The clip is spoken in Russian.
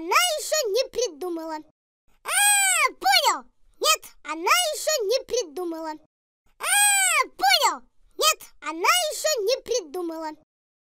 она еще не придумала. А, понял! Нет, она еще не придумала. А, понял! Нет, она еще не придумала.